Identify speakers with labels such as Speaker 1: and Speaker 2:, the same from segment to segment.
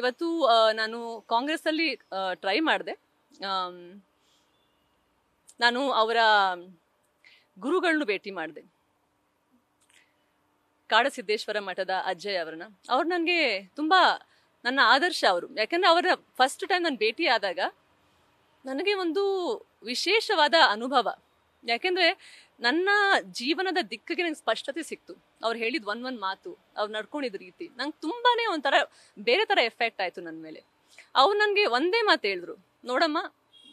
Speaker 1: ಇವತ್ತು ನಾನು ಕಾಂಗ್ರೆಸ್ಸಲ್ಲಿ ಟ್ರೈ ಮಾಡಿದೆ ನಾನು ಅವರ ಗುರುಗಳನ್ನು ಭೇಟಿ ಮಾಡಿದೆ ಕಾಡಸಿದ್ದೇಶ್ವರ ಮಠದ ಅಜ್ಜಯ್ ಅವರನ್ನ ಅವ್ರು ನನಗೆ ತುಂಬ ನನ್ನ ಆದರ್ಶ ಅವರು ಯಾಕಂದ್ರೆ ಅವರ ಫಸ್ಟ್ ಟೈಮ್ ನಾನು ಭೇಟಿ ಆದಾಗ ನನಗೆ ಒಂದು ವಿಶೇಷವಾದ ಅನುಭವ ಯಾಕೆಂದ್ರೆ ನನ್ನ ಜೀವನದ ದಿಕ್ಕಿಗೆ ನಂಗೆ ಸ್ಪಷ್ಟತೆ ಸಿಕ್ತು ಅವ್ರು ಹೇಳಿದ ಒಂದ್ ಒಂದ್ ಮಾತು ಅವ್ರು ನಡ್ಕೊಂಡಿದ ರೀತಿ ನಂಗೆ ತುಂಬಾನೇ ಒಂಥರ ಬೇರೆ ತರ ಎಫೆಕ್ಟ್ ಆಯ್ತು ನನ್ನ ಮೇಲೆ ಅವ್ರು ನನಗೆ ಒಂದೇ ಮಾತು ಹೇಳಿದ್ರು ನೋಡಮ್ಮ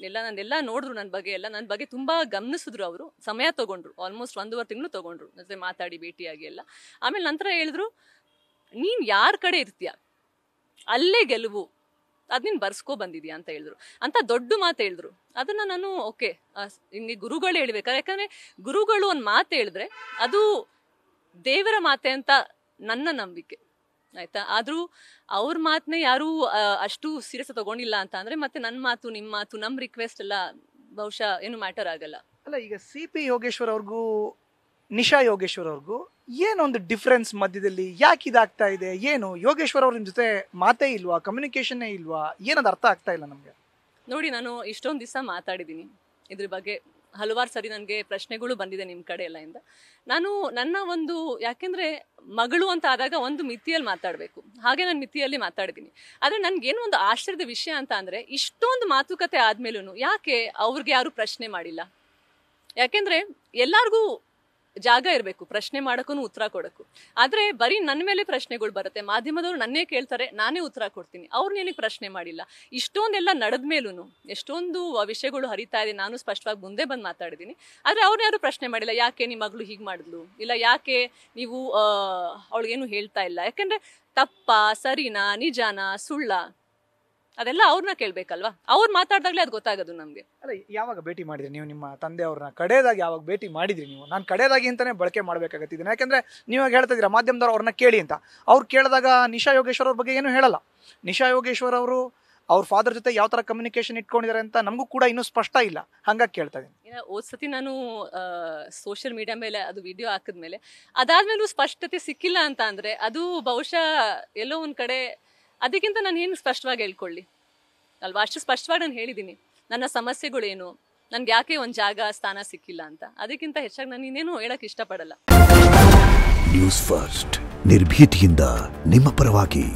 Speaker 1: ಎಲ್ಲ ನನ್ನೆಲ್ಲ ನೋಡಿದ್ರು ನನ್ನ ಬಗ್ಗೆ ಎಲ್ಲ ನನ್ನ ಬಗ್ಗೆ ತುಂಬಾ ಗಮನಿಸಿದ್ರು ಅವರು ಸಮಯ ತಗೊಂಡ್ರು ಆಲ್ಮೋಸ್ಟ್ ಒಂದೂವರೆ ತಿಂಗಳು ತಗೊಂಡ್ರು ಜೊತೆ ಮಾತಾಡಿ ಭೇಟಿಯಾಗಿ ಎಲ್ಲ ಆಮೇಲೆ ನಂತರ ಹೇಳಿದ್ರು ನೀನ್ ಯಾರ ಕಡೆ ಇರ್ತೀಯ ಅಲ್ಲೇ ಗೆಲುವು ಅದು ಬರ್ಸ್ಕೊ ಬಂದಿದ್ಯಾ ಅಂತ ಹೇಳಿದ್ರು ಅಂತ ದೊಡ್ಡ ಮಾತು ಹೇಳಿದ್ರು ಅದನ್ನ ನಾನು ಓಕೆ ಹಿಂಗೆ ಗುರುಗಳು ಹೇಳ್ಬೇಕಾದ್ರೆ ಯಾಕಂದ್ರೆ ಗುರುಗಳು ಒಂದು ಮಾತು ಹೇಳಿದ್ರೆ ಅದು ದೇವರ ಮಾತೆ ಅಂತ ನನ್ನ ನಂಬಿಕೆ ಆಯ್ತಾ ಆದರೂ ಅವ್ರ ಮಾತನ್ನ ಯಾರೂ ಅಷ್ಟು ಸೀರಿಯಸ್ ತಗೊಂಡಿಲ್ಲ ಅಂತ ಅಂದ್ರೆ ಮತ್ತೆ ನನ್ನ ಮಾತು ನಿಮ್ಮ ಮಾತು ನಮ್ಮ ರಿಕ್ವೆಸ್ಟ್ ಎಲ್ಲ ಬಹುಶಃ ಏನು ಮ್ಯಾಟರ್ ಆಗಲ್ಲ
Speaker 2: ಅಲ್ಲ ಈಗ ಸಿ ಪಿ ಯೋಗೇಶ್ವರ್ ಅವ್ರಿಗೂ ನಿಶಾ ಯೋಗೇಶ್ವರ್ ಅವ್ರಿಗೂ ಏನೊಂದು ಡಿಫ್ರೆನ್ಸ್ ಮಧ್ಯದಲ್ಲಿ ಯಾಕೆ ಇದಾಗ್ತಾ ಇದೆ ಏನು ಯೋಗೇಶ್ವರ್ ಅವ್ರ ಜೊತೆ ಮಾತೇ ಇಲ್ವಾ ಕಮ್ಯುನಿಕೇಶನ್ನೇ ಇಲ್ವಾ ಏನದು ಅರ್ಥ ಆಗ್ತಾ ಇಲ್ಲ ನಮಗೆ
Speaker 1: ನೋಡಿ ನಾನು ಇಷ್ಟೊಂದು ದಿವಸ ಮಾತಾಡಿದ್ದೀನಿ ಇದ್ರ ಬಗ್ಗೆ ಹಲವಾರು ಸರಿ ನನಗೆ ಪ್ರಶ್ನೆಗಳು ಬಂದಿದೆ ನಿಮ್ಮ ಕಡೆ ಎಲ್ಲ ಇಂದ ನಾನು ನನ್ನ ಒಂದು ಯಾಕೆಂದರೆ ಮಗಳು ಅಂತ ಆದಾಗ ಒಂದು ಮಿತಿಯಲ್ಲಿ ಮಾತಾಡಬೇಕು ಹಾಗೆ ನಾನು ಮಿತಿಯಲ್ಲಿ ಮಾತಾಡಿದ್ದೀನಿ ಆದರೆ ನನಗೇನು ಒಂದು ಆಶ್ಚರ್ಯದ ವಿಷಯ ಅಂತ ಅಂದರೆ ಇಷ್ಟೊಂದು ಮಾತುಕತೆ ಆದಮೇಲೂ ಯಾಕೆ ಅವ್ರಿಗೆ ಯಾರು ಪ್ರಶ್ನೆ ಮಾಡಿಲ್ಲ ಯಾಕೆಂದರೆ ಎಲ್ಲರಿಗೂ ಜಾಗ ಇರಬೇಕು ಪ್ರಶ್ನೆ ಮಾಡೋಕ್ಕೂ ಉತ್ತರ ಕೊಡೋಕ್ಕೂ ಆದರೆ ಬರೀ ನನ್ನ ಮೇಲೆ ಪ್ರಶ್ನೆಗಳು ಬರುತ್ತೆ ಮಾಧ್ಯಮದವ್ರು ನನ್ನೇ ಕೇಳ್ತಾರೆ ನಾನೇ ಉತ್ತರ ಕೊಡ್ತೀನಿ ಅವ್ರು ಪ್ರಶ್ನೆ ಮಾಡಿಲ್ಲ ಇಷ್ಟೊಂದೆಲ್ಲ ನಡೆದ ಮೇಲೂ ಎಷ್ಟೊಂದು ವಿಷಯಗಳು ಹರಿತಾ ಇದೆ ನಾನು ಸ್ಪಷ್ಟವಾಗಿ ಮುಂದೆ ಬಂದು ಮಾತಾಡಿದ್ದೀನಿ ಆದರೆ ಅವ್ರನ್ನ ಯಾರು ಪ್ರಶ್ನೆ ಮಾಡಿಲ್ಲ ಯಾಕೆ ನಿಮ್ಮ ಮಗಳು ಹೀಗೆ ಮಾಡಿದ್ಲು ಇಲ್ಲ ಯಾಕೆ ನೀವು ಅವಳಿಗೇನು ಹೇಳ್ತಾ ಇಲ್ಲ ಯಾಕೆಂದರೆ ತಪ್ಪ ಸರಿನಾ ನಿಜಾನ ಸುಳ್ಳ ಅದೆಲ್ಲ ಅವ್ರನ್ನ ಕೇಳ್ಬೇಕಲ್ವಾ ಅವ್ರು ಮಾತಾಡ್ದಾಗ್ಲೇ ಅದು ಗೊತ್ತಾಗೋದು ನಮ್ಗೆ ಅಲ್ಲ
Speaker 2: ಯಾವಾಗ ಭೇಟಿ ಮಾಡಿದ್ರಿ ನೀವು ನಿಮ್ಮ ತಂದೆ ಅವ್ರನ್ನ ಕಡೆಯದಾಗಿ ಯಾವಾಗ ಭೇಟಿ ಮಾಡಿದ್ರಿ ನೀವು ನಾನು ಕಡೆಯದಾಗಿ ಅಂತಾನೆ ಬಳಕೆ ಮಾಡ್ಬೇಕಾಗತ್ತಿದ್ದೀನಿ ಯಾಕಂದ್ರೆ ನೀವು ಹೇಳ್ತಾ ಇದ್ದೀರಾ ಮಾಧ್ಯಮದವ್ರು ಅವ್ರನ್ನ ಕೇಳಿ ಅಂತ ಅವ್ರು ಕೇಳಿದಾಗ ನಿಶಾ ಯೋಗೇಶ್ವರ್ ಅವ್ರ ಬಗ್ಗೆ ಏನು ಹೇಳಲ್ಲ ನಿಶಾ ಯೋಗೇಶ್ವರ್ ಅವರು ಅವ್ರ ಫಾದರ್ ಜೊತೆ ಯಾವ ತರ ಕಮ್ಯುನಿಕೇಶನ್ ಇಟ್ಕೊಂಡಿದ್ದಾರೆ ಅಂತ ನಮಗೂ ಕೂಡ ಇನ್ನೂ ಸ್ಪಷ್ಟ ಇಲ್ಲ ಹಂಗಾಗಿ ಕೇಳ್ತಾ ಇದ್ದೀನಿ
Speaker 1: ಒಂದ್ಸತಿ ಸತಿ ನಾನು ಸೋಷಿಯಲ್ ಮೀಡಿಯಾ ಮೇಲೆ ಅದು ವಿಡಿಯೋ ಹಾಕಿದ್ಮೇಲೆ ಅದಾದ್ಮೇಲೂ ಸ್ಪಷ್ಟತೆ ಸಿಕ್ಕಿಲ್ಲ ಅಂತ ಅಂದ್ರೆ ಅದು ಬಹುಶಃ ಎಲ್ಲೋ ಒಂದ್ ಕಡೆ ಅದಕ್ಕಿಂತ ನಾನು ಏನು ಸ್ಪಷ್ಟವಾಗಿ ಹೇಳ್ಕೊಳ್ಳಿ ಅಲ್ವಾ ಅಷ್ಟು ಸ್ಪಷ್ಟವಾಗಿ ನಾನು ಹೇಳಿದ್ದೀನಿ ನನ್ನ ಸಮಸ್ಯೆಗಳೇನು ನನ್ಗೆ ಯಾಕೆ ಒಂದು ಜಾಗ ಸ್ಥಾನ ಸಿಕ್ಕಿಲ್ಲ ಅಂತ ಅದಕ್ಕಿಂತ ಹೆಚ್ಚಾಗಿ ನಾನು ಇನ್ನೇನು ಹೇಳಕ್ ಇಷ್ಟಪಡಲ್ಲ
Speaker 2: ನ್ಯೂಸ್ ಫಸ್ಟ್ ನಿರ್ಭೀತಿಯಿಂದ ನಿಮ್ಮ ಪರವಾಗಿ